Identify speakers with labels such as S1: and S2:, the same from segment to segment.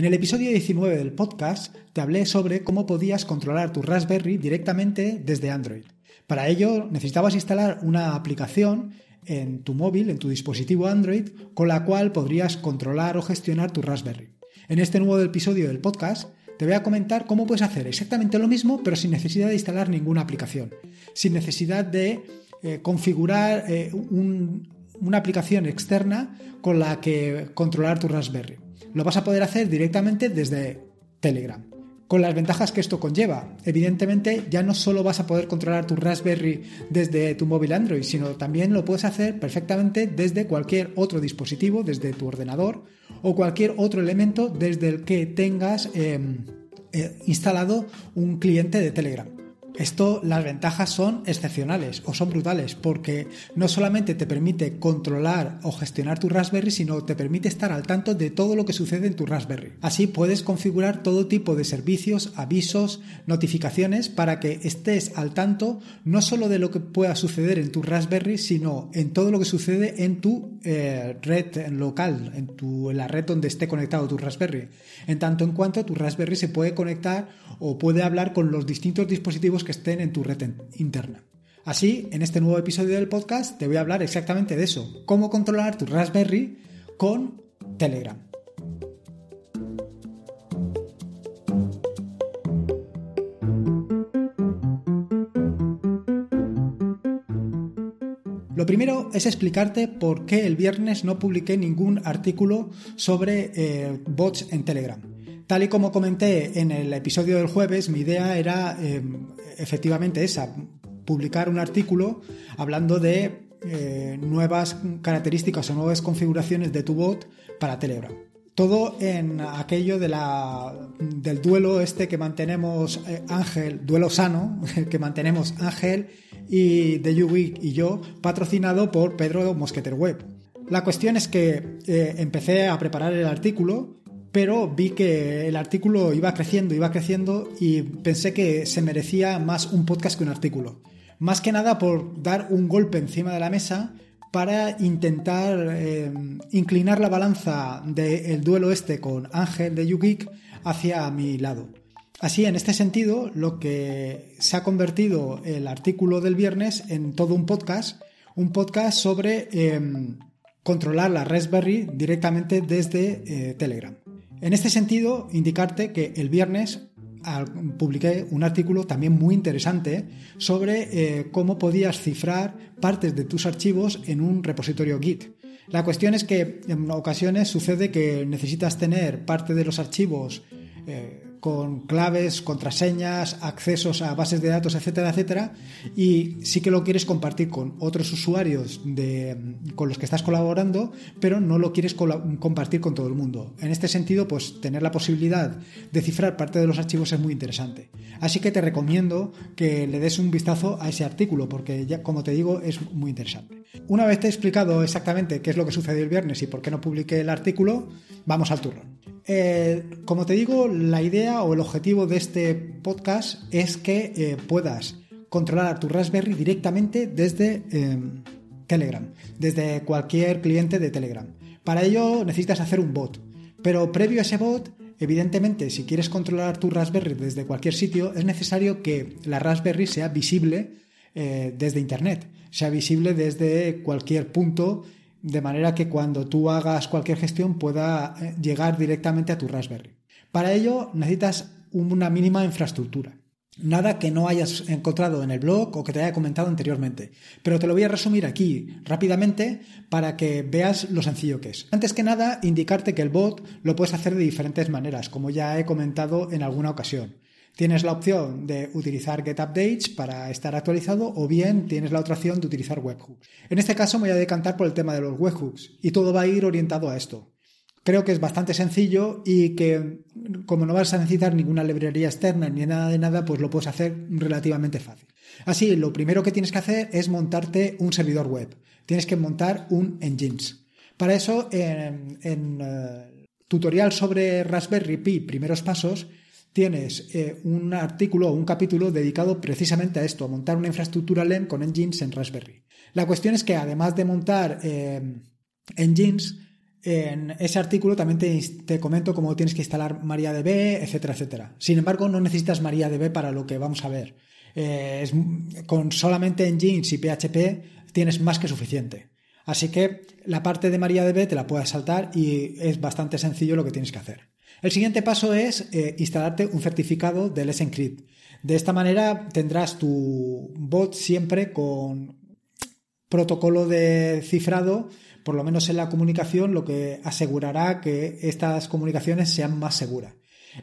S1: En el episodio 19 del podcast te hablé sobre cómo podías controlar tu Raspberry directamente desde Android. Para ello necesitabas instalar una aplicación en tu móvil, en tu dispositivo Android, con la cual podrías controlar o gestionar tu Raspberry. En este nuevo episodio del podcast te voy a comentar cómo puedes hacer exactamente lo mismo, pero sin necesidad de instalar ninguna aplicación, sin necesidad de eh, configurar eh, una aplicación externa con la que controlar tu Raspberry. Lo vas a poder hacer directamente desde Telegram. Con las ventajas que esto conlleva. Evidentemente ya no solo vas a poder controlar tu Raspberry desde tu móvil Android, sino también lo puedes hacer perfectamente desde cualquier otro dispositivo, desde tu ordenador o cualquier otro elemento desde el que tengas em, eh, instalado un cliente de Telegram. Esto, las ventajas son excepcionales o son brutales, porque no solamente te permite controlar o gestionar tu Raspberry, sino te permite estar al tanto de todo lo que sucede en tu Raspberry. Así puedes configurar todo tipo de servicios, avisos, notificaciones para que estés al tanto no solo de lo que pueda suceder en tu Raspberry, sino en todo lo que sucede en tu eh, red local, en, tu, en la red donde esté conectado tu Raspberry. En tanto en cuanto tu Raspberry se puede conectar o puede hablar con los distintos dispositivos que estén en tu red interna. Así, en este nuevo episodio del podcast te voy a hablar exactamente de eso, cómo controlar tu Raspberry con Telegram. Lo primero es explicarte por qué el viernes no publiqué ningún artículo sobre eh, bots en Telegram. Tal y como comenté en el episodio del jueves, mi idea era em, efectivamente esa, publicar un artículo hablando de eh, nuevas características o nuevas configuraciones de tu bot para Telegram. Todo en aquello del duelo este que mantenemos eh, Ángel, duelo sano, que mantenemos Ángel y The You y yo, patrocinado por Pedro Mosqueter Web. La cuestión es que eh, empecé a preparar el artículo pero vi que el artículo iba creciendo, iba creciendo y pensé que se merecía más un podcast que un artículo. Más que nada por dar un golpe encima de la mesa para intentar eh, inclinar la balanza del duelo este con Ángel de YouGeek hacia mi lado. Así, en este sentido, lo que se ha convertido el artículo del viernes en todo un podcast, un podcast sobre eh, controlar la Raspberry directamente desde eh, Telegram. En este sentido, indicarte que el viernes publiqué un artículo también muy interesante sobre eh, cómo podías cifrar partes de tus archivos en un repositorio Git. La cuestión es que en ocasiones sucede que necesitas tener parte de los archivos eh, con claves, contraseñas, accesos a bases de datos, etcétera, etcétera, y sí que lo quieres compartir con otros usuarios con los que estás colaborando, pero no lo quieres compartir con todo el mundo. En este sentido, pues tener la posibilidad de cifrar parte de los archivos es muy interesante. Así que te recomiendo que le des un vistazo a ese artículo, porque ya, como te digo, es muy interesante. Una vez te he explicado exactamente qué es lo que sucedió el viernes y por qué no publiqué el artículo, vamos al turno. Eh, como te digo, la idea o el objetivo de este podcast es que eh, puedas controlar tu Raspberry directamente desde eh, Telegram, desde cualquier cliente de Telegram. Para ello necesitas hacer un bot, pero previo a ese bot, evidentemente, si quieres controlar tu Raspberry desde cualquier sitio, es necesario que la Raspberry sea visible eh, desde Internet, sea visible desde cualquier punto, de manera que cuando tú hagas cualquier gestión pueda llegar directamente a tu Raspberry. Para ello necesitas una mínima infraestructura. Nada que no hayas encontrado en el blog o que te haya comentado anteriormente. Pero te lo voy a resumir aquí rápidamente para que veas lo sencillo que es. Antes que nada, indicarte que el bot lo puedes hacer de diferentes maneras, como ya he comentado en alguna ocasión. Tienes la opción de utilizar Get Updates para estar actualizado o bien tienes la otra opción de utilizar webhooks. En este caso me voy a decantar por el tema de los webhooks y todo va a ir orientado a esto creo que es bastante sencillo y que como no vas a necesitar ninguna librería externa ni nada de nada, pues lo puedes hacer relativamente fácil. Así, lo primero que tienes que hacer es montarte un servidor web. Tienes que montar un engines. Para eso, en, el eh, tutorial sobre Raspberry Pi, primeros pasos, tienes eh, un artículo o un capítulo dedicado precisamente a esto, a montar una infraestructura LEM con engines en Raspberry. La cuestión es que además de montar eh, engines, en ese artículo también te, comento cómo tienes que instalar MariaDB, etcétera, etcétera. Sin embargo, no necesitas MariaDB para lo que vamos a ver. Eh, con solamente Engines y PHP tienes más que suficiente. Así que la parte de MariaDB te la puedes saltar y es bastante sencillo lo que tienes que hacer. El siguiente paso es eh, instalarte un certificado de Let's De esta manera tendrás tu bot siempre con protocolo de cifrado por lo menos en la comunicación, lo que asegurará que estas comunicaciones sean más seguras.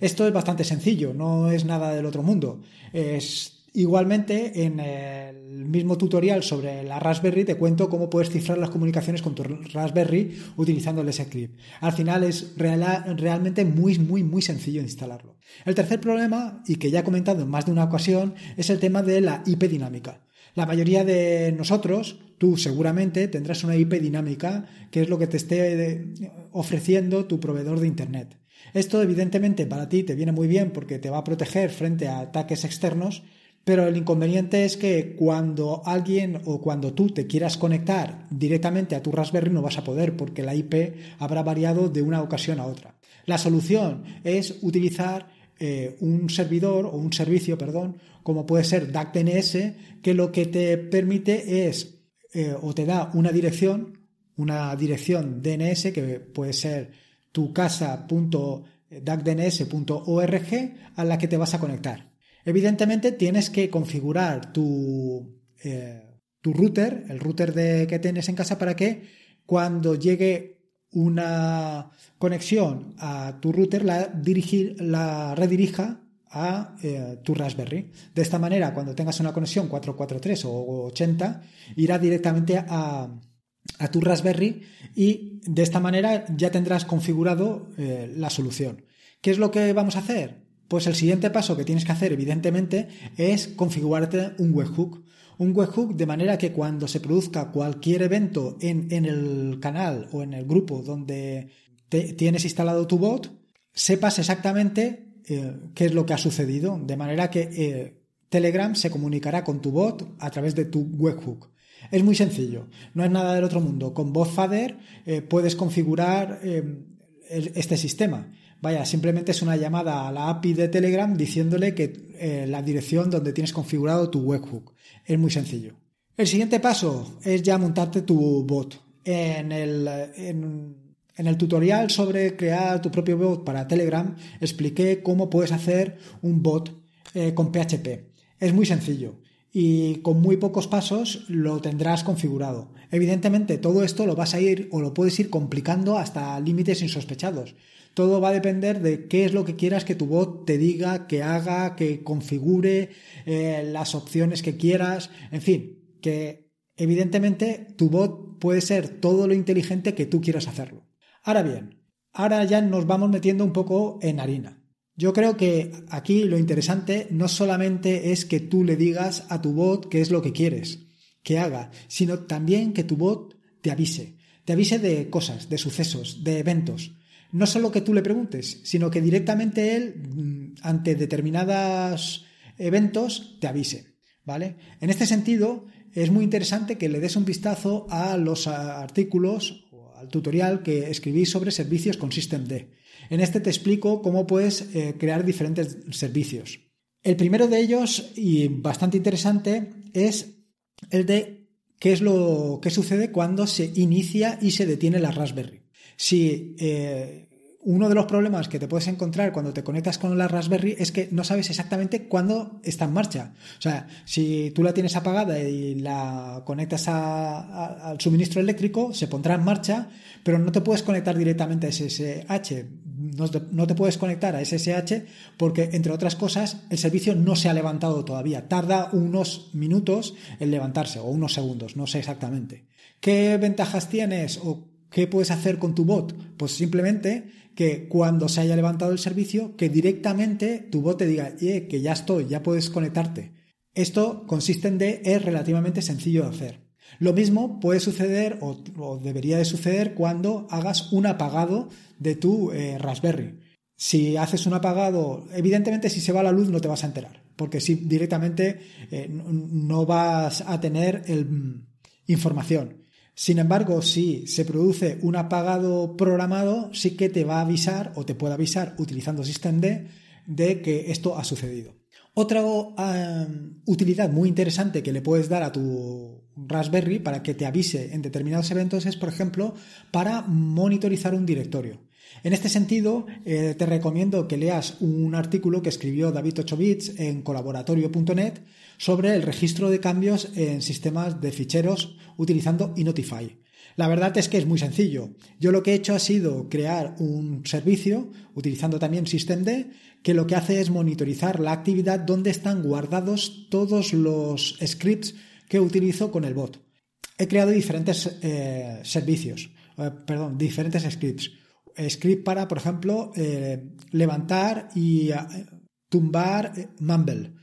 S1: Esto es bastante sencillo, no es nada del otro mundo. Es, igualmente, en el mismo tutorial sobre la Raspberry te cuento cómo puedes cifrar las comunicaciones con tu Raspberry utilizando el clip. Al final es realmente muy, muy, muy sencillo instalarlo. El tercer problema, y que ya he comentado en más de una ocasión, es el tema de la IP dinámica. La mayoría de nosotros seguramente tendrás una IP dinámica, que es lo que te esté eh, ofreciendo tu proveedor de Internet. Esto evidentemente para ti te viene muy bien porque te va a proteger frente a ataques externos, pero el inconveniente es que cuando alguien o cuando tú te quieras conectar directamente a tu Raspberry no vas a poder porque la IP habrá variado de una ocasión a otra. La solución es utilizar eh, un servidor o un servicio, perdón, como puede ser DAC-DNS, que lo que te permite es eh, o te da una dirección, una dirección DNS que puede ser tu casa.dacdns.org a la que te vas a conectar. Evidentemente tienes que configurar tu, eh, tu router, el router de, que tienes en casa para que cuando llegue una conexión a tu router la, dirigir, la redirija a eh, tu Raspberry. De esta manera, cuando tengas una conexión 443 o 80, irá directamente a, tu Raspberry y de esta manera ya tendrás configurado eh, la solución. ¿Qué es lo que vamos a hacer? Pues el siguiente paso que tienes que hacer, evidentemente, es configurarte un webhook. Un webhook de manera que cuando se produzca cualquier evento en, en el canal o en el grupo donde tienes instalado tu bot, sepas exactamente eh, qué es lo que ha sucedido, de manera que eh, Telegram se comunicará con tu bot a través de tu webhook. Es muy sencillo, no es nada del otro mundo. Con Botfather eh, puedes configurar este sistema. Vaya, simplemente es una llamada a la API de Telegram diciéndole que la dirección donde tienes configurado tu webhook. Es muy sencillo. El siguiente paso es ya montarte tu bot. En el, en el tutorial sobre crear tu propio bot para Telegram expliqué cómo puedes hacer un bot eh, con PHP. Es muy sencillo y con muy pocos pasos lo tendrás configurado. Evidentemente todo esto lo vas a ir o lo puedes ir complicando hasta límites insospechados. Todo va a depender de qué es lo que quieras que tu bot te diga, que haga, que configure eh, las opciones que quieras, en fin, que evidentemente tu bot puede ser todo lo inteligente que tú quieras hacerlo. Ahora bien, ahora ya nos vamos metiendo un poco en harina. Yo creo que aquí lo interesante no solamente es que tú le digas a tu bot qué es lo que quieres que haga, sino también que tu bot te avise. Te avise de cosas, de sucesos, de eventos. No solo que tú le preguntes, sino que directamente él, mm, ante determinados eventos, te avise. ¿Vale? En este sentido, es muy interesante que le des un vistazo a los artículos tutorial que escribí sobre servicios con Systemd. En este te explico cómo puedes eh, crear diferentes servicios. El primero de ellos, y bastante interesante, es el de qué es lo que sucede cuando se inicia y se detiene la Raspberry. Si eh, uno de los problemas que te puedes encontrar cuando te conectas con la Raspberry es que no sabes exactamente cuándo está en marcha. O sea, si tú la tienes apagada y la conectas al suministro eléctrico, se pondrá en marcha, pero no te puedes conectar directamente a SSH. No te, puedes conectar a SSH porque, entre otras cosas, el servicio no se ha levantado todavía. Tarda unos minutos en levantarse o unos segundos, no sé exactamente. ¿Qué ventajas tienes o ¿Qué puedes hacer con tu bot? Pues simplemente que cuando se haya levantado el servicio, que directamente tu bot te diga, que ya estoy, ya puedes conectarte. Esto consiste en de es relativamente sencillo de hacer. Lo mismo puede suceder o, debería de suceder cuando hagas un apagado de tu eh, Raspberry. Si haces un apagado, evidentemente si se va la luz no te vas a enterar, porque si directamente eh, no vas a tener el, mm, información. Sin embargo, si se produce un apagado programado, sí que te va a avisar o te puede avisar utilizando systemd de que esto ha sucedido. Otra em, utilidad muy interesante que le puedes dar a tu Raspberry para que te avise en determinados eventos es, por ejemplo, para monitorizar un directorio. En este sentido, eh, te recomiendo que leas un artículo que escribió David Ochovitz en colaboratorio.net sobre el registro de cambios en sistemas de ficheros utilizando Inotify. La verdad es que es muy sencillo. Yo lo que he hecho ha sido crear un servicio utilizando también Systemd que lo que hace es monitorizar la actividad donde están guardados todos los scripts que utilizo con el bot. He creado diferentes eh, servicios, eh, perdón, diferentes scripts script para, por ejemplo, eh, levantar y eh, tumbar eh, Mumble.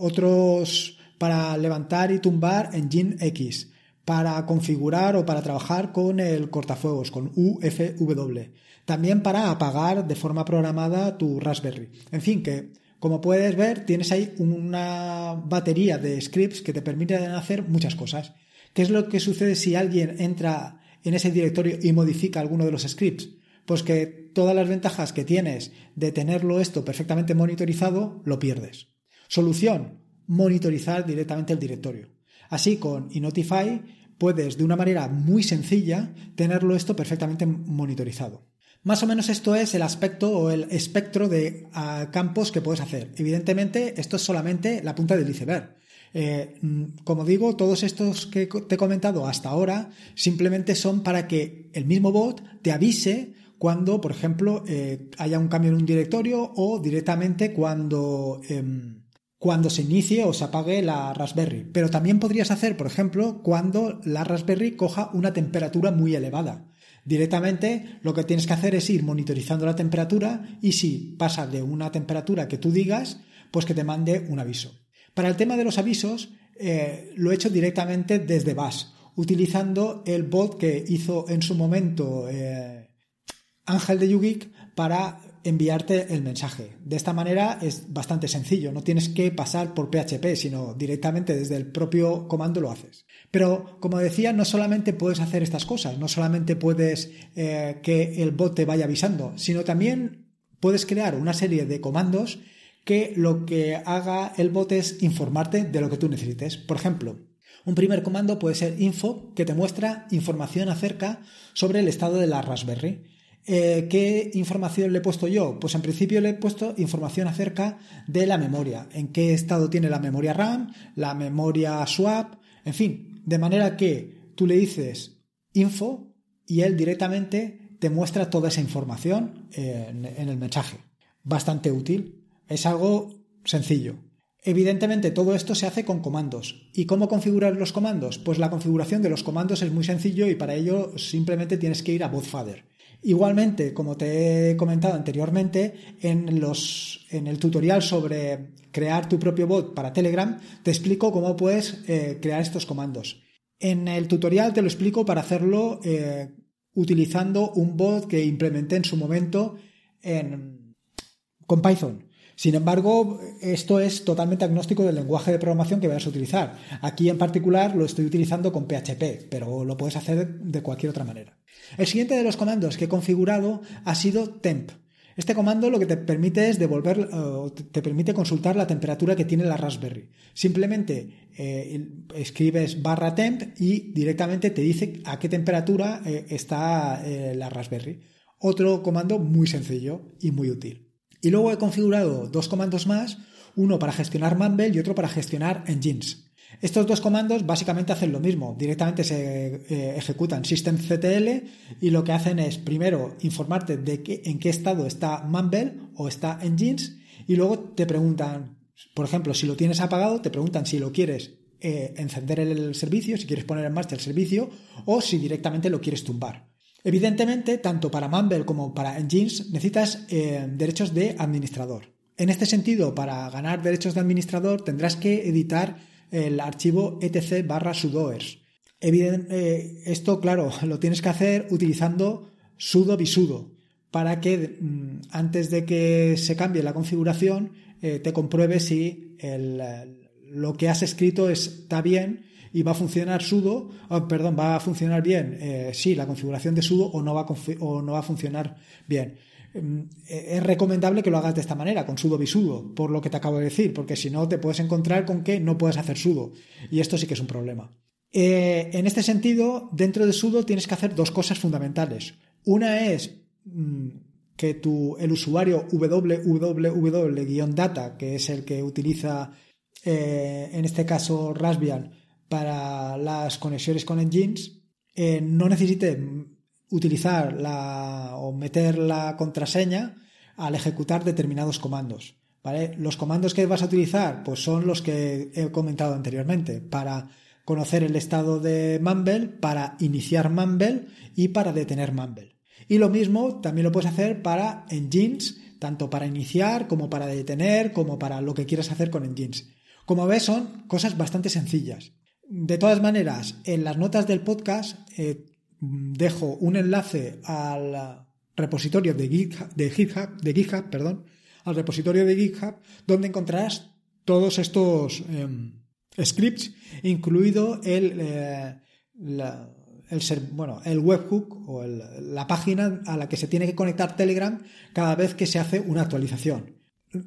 S1: Otros para levantar y tumbar Engine X. Para configurar o para trabajar con el cortafuegos, con UFW. También para apagar de forma programada tu Raspberry. En fin, que como puedes ver, tienes ahí una batería de scripts que te permiten hacer muchas cosas. ¿Qué es lo que sucede si alguien entra en ese directorio y modifica alguno de los scripts? pues que todas las ventajas que tienes de tenerlo esto perfectamente monitorizado, lo pierdes. Solución, monitorizar directamente el directorio. Así con Inotify puedes de una manera muy sencilla tenerlo esto perfectamente monitorizado. Más o menos esto es el aspecto o el espectro de ah, campos que puedes hacer. Evidentemente, esto es solamente la punta del iceberg. Eh, mm, como digo, todos estos que te he comentado hasta ahora simplemente son para que el mismo bot te avise cuando, por ejemplo, eh, haya un cambio en un directorio o directamente cuando, em, cuando se inicie o se apague la Raspberry. Pero también podrías hacer, por ejemplo, cuando la Raspberry coja una temperatura muy elevada. Directamente lo que tienes que hacer es ir monitorizando la temperatura y si pasa de una temperatura que tú digas, pues que te mande un aviso. Para el tema de los avisos, eh, lo he hecho directamente desde Bash, utilizando el bot que hizo en su momento eh, Ángel de Yugik para enviarte el mensaje. De esta manera es bastante sencillo, no tienes que pasar por PHP, sino directamente desde el propio comando lo haces. Pero como decía, no solamente puedes hacer estas cosas, no solamente puedes eh, que el bot te vaya avisando, sino también puedes crear una serie de comandos que lo que haga el bot es informarte de lo que tú necesites. Por ejemplo, un primer comando puede ser info, que te muestra información acerca sobre el estado de la Raspberry. Eh, ¿Qué información le he puesto yo? Pues en principio le he puesto información acerca de la memoria, en qué estado tiene la memoria RAM, la memoria swap, en fin, de manera que tú le dices info y él directamente te muestra toda esa información en, el mensaje. Bastante útil, es algo sencillo. Evidentemente todo esto se hace con comandos. ¿Y cómo configurar los comandos? Pues la configuración de los comandos es muy sencillo y para ello simplemente tienes que ir a Bootfather. Igualmente, como te he comentado anteriormente, en, el tutorial sobre crear tu propio bot para Telegram, te explico cómo puedes eh, crear estos comandos. En el tutorial te lo explico para hacerlo eh, utilizando un bot que implementé en su momento con Python. Sin embargo, esto es totalmente agnóstico del lenguaje de programación que vayas a utilizar. Aquí en particular lo estoy utilizando con PHP, pero lo puedes hacer de cualquier otra manera. El siguiente de los comandos que he configurado ha sido temp. Este comando lo que te permite es devolver, eh, te permite consultar la temperatura que tiene la Raspberry. Simplemente eh, escribes barra temp y directamente te dice a qué temperatura eh, está la Raspberry. Otro comando muy sencillo y muy útil. Y luego he configurado dos comandos más, uno para gestionar Mumble y otro para gestionar Engines. Estos dos comandos básicamente hacen lo mismo, directamente se eh, ejecutan systemctl y lo que hacen es primero informarte de en qué estado está Mumble o está Engines y luego te preguntan, por ejemplo, si lo tienes apagado, te preguntan si lo quieres eh, encender el servicio, si quieres poner en marcha el servicio o si directamente lo quieres tumbar. Evidentemente, tanto para Mumble como para Engines necesitas eh, derechos de administrador. En este sentido, para ganar derechos de administrador tendrás que editar el archivo etc barra sudoers. Eh, esto, claro, lo tienes que hacer utilizando sudo bisudo para que mm, antes de que se cambie la configuración eh, te compruebe si lo que has escrito está bien y va a funcionar sudo, ah, perdón, va a funcionar bien, eh, sí, la configuración de sudo o no va o no va a funcionar bien. Em, e, es recomendable que lo hagas de esta manera, con sudo bisudo, por lo que te acabo de decir, porque si no te puedes encontrar con que no puedes hacer sudo. Y esto sí que es un problema. Eh, en este sentido, dentro de sudo tienes que hacer dos cosas fundamentales. Una es mm, que el usuario www-data, que es el que utiliza eh, en este caso Raspbian para las conexiones con engines, eh, no necesite utilizar la, o meter la contraseña al ejecutar determinados comandos. ¿vale? Los comandos que vas a utilizar pues son los que he comentado anteriormente para conocer el estado de Mumble, para iniciar Mumble y para detener Mumble. Y lo mismo también lo puedes hacer para engines, tanto para iniciar como para detener, como para lo que quieras hacer con engines. Como ves, son cosas bastante sencillas. De todas maneras, en las notas del podcast eh, Mm, dejo un enlace al repositorio de GitHub, de GitHub, de GitHub perdón, al repositorio de GitHub, donde encontrarás todos estos em, scripts, incluido el, eh, webhook o la página a la que se tiene que conectar Telegram cada vez que se hace una actualización.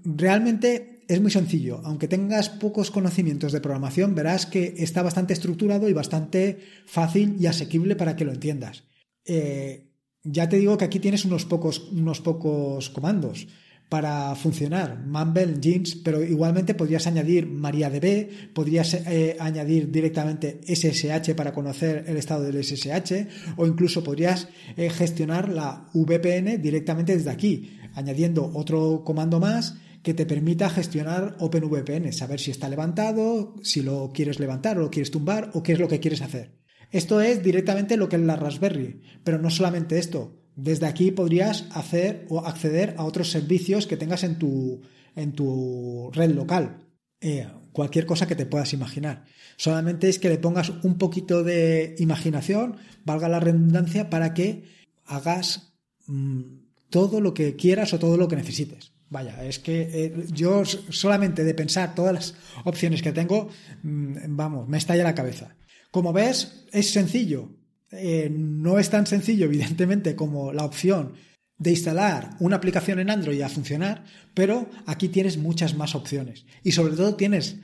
S1: Realmente es muy sencillo. Aunque tengas pocos conocimientos de programación, verás que está bastante estructurado y bastante fácil y asequible para que lo entiendas. Eh, ya te digo que aquí tienes unos pocos, unos pocos comandos para funcionar. Mumble, Jeans, pero igualmente podrías añadir MariaDB, podrías eh, añadir directamente SSH para conocer el estado del SSH o incluso podrías eh, gestionar la VPN directamente desde aquí, añadiendo otro comando más que te permita gestionar OpenVPN, saber si está levantado, si lo quieres levantar o lo quieres tumbar o qué es lo que quieres hacer. Esto es directamente lo que es la Raspberry, pero no solamente esto. Desde aquí podrías hacer o acceder a otros servicios que tengas en tu, en tu red local. Eh, cualquier cosa que te puedas imaginar. Solamente es que le pongas un poquito de imaginación, valga la redundancia, para que hagas mm, todo lo que quieras o todo lo que necesites. Vaya, es que eh, yo solamente de pensar todas las opciones que tengo, mm, vamos, me estalla la cabeza. Como ves, es sencillo. Eh, no es tan sencillo, evidentemente, como la opción de instalar una aplicación en Android a funcionar, pero aquí tienes muchas más opciones. Y sobre todo tienes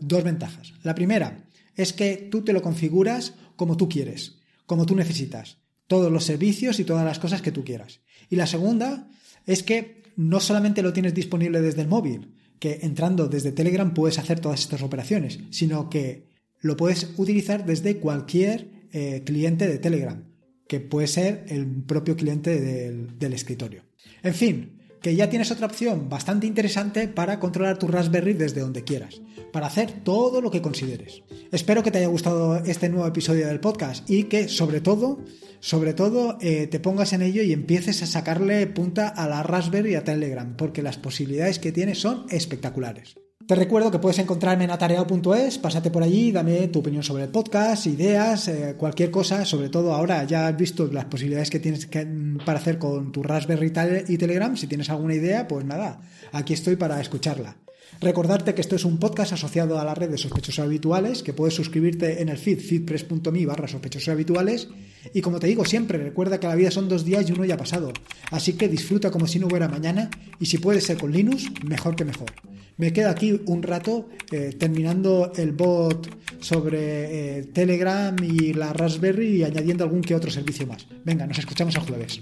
S1: dos ventajas. La primera es que tú te lo configuras como tú quieres, como tú necesitas, todos los servicios y todas las cosas que tú quieras. Y la segunda es que no solamente lo tienes disponible desde el móvil, que entrando desde Telegram puedes hacer todas estas operaciones, sino que lo puedes utilizar desde cualquier eh, cliente de Telegram, que puede ser el propio cliente del escritorio. En fin, que ya tienes otra opción bastante interesante para controlar tu Raspberry desde donde quieras, para hacer todo lo que consideres. Espero que te haya gustado este nuevo episodio del podcast y que sobre todo, sobre todo eh, te pongas en ello y empieces a sacarle punta a la Raspberry y a Telegram, porque las posibilidades que tiene son espectaculares. Te recuerdo que puedes encontrarme en atareado.es, pásate por allí, dame tu opinión sobre el podcast, ideas, eh, cualquier cosa, sobre todo ahora ya has visto las posibilidades que tienes mm, para hacer con tu Raspberry y Telegram, si tienes alguna idea, pues nada, aquí estoy para escucharla. Recordarte que esto es un podcast asociado a la red de sospechosos habituales, que puedes suscribirte en el feed feedpress.me barra sospechosos habituales. Y como te digo siempre, recuerda que la vida son dos días y uno ya ha pasado. Así que disfruta como si no hubiera mañana y si puedes ser con Linux, mejor que mejor. Me quedo aquí un rato eh, terminando el bot sobre eh, Telegram y la Raspberry y añadiendo algún que otro servicio más. Venga, nos escuchamos el jueves.